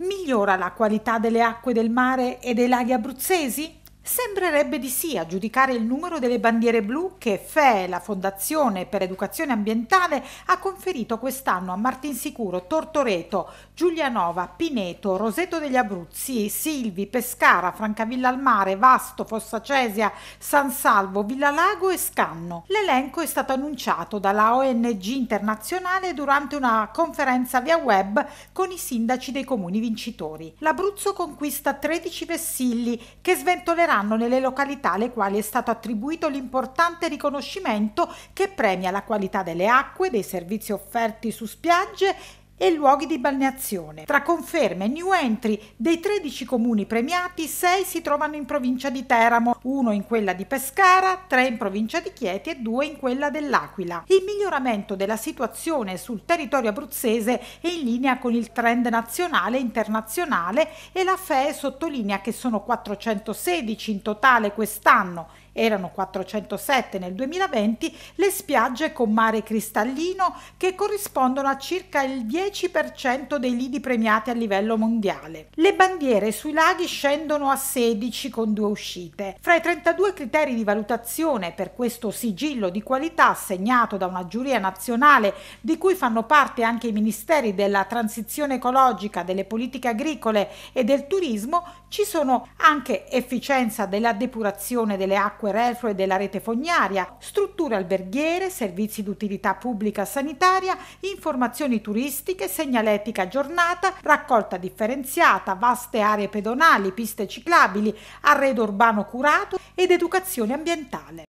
migliora la qualità delle acque del mare e dei laghi abruzzesi? Sembrerebbe di sì a giudicare il numero delle bandiere blu che FE, la Fondazione per Educazione Ambientale, ha conferito quest'anno a Martinsicuro, Tortoreto, Giulianova, Pineto, Roseto degli Abruzzi, Silvi, Pescara, Francavilla al Mare, Vasto, Fossa Cesia, San Salvo, Villalago e Scanno. L'elenco è stato annunciato dalla ONG internazionale durante una conferenza via web con i sindaci dei comuni vincitori. L'Abruzzo conquista 13 vessilli che sventoleranno saranno nelle località alle quali è stato attribuito l'importante riconoscimento che premia la qualità delle acque, dei servizi offerti su spiagge e luoghi di balneazione. Tra conferme e new entry, dei 13 comuni premiati, 6 si trovano in provincia di Teramo, 1 in quella di Pescara, 3 in provincia di Chieti e 2 in quella dell'Aquila. Il miglioramento della situazione sul territorio abruzzese è in linea con il trend nazionale e internazionale e la FE sottolinea che sono 416 in totale quest'anno erano 407 nel 2020 le spiagge con mare cristallino che corrispondono a circa il 10% dei lidi premiati a livello mondiale. Le bandiere sui laghi scendono a 16 con due uscite. Fra i 32 criteri di valutazione per questo sigillo di qualità assegnato da una giuria nazionale di cui fanno parte anche i ministeri della transizione ecologica, delle politiche agricole e del turismo, ci sono anche efficienza della depurazione delle acque acque reflue della rete fognaria, strutture alberghiere, servizi di utilità pubblica sanitaria, informazioni turistiche, segnaletica aggiornata, raccolta differenziata, vaste aree pedonali, piste ciclabili, arredo urbano curato ed educazione ambientale.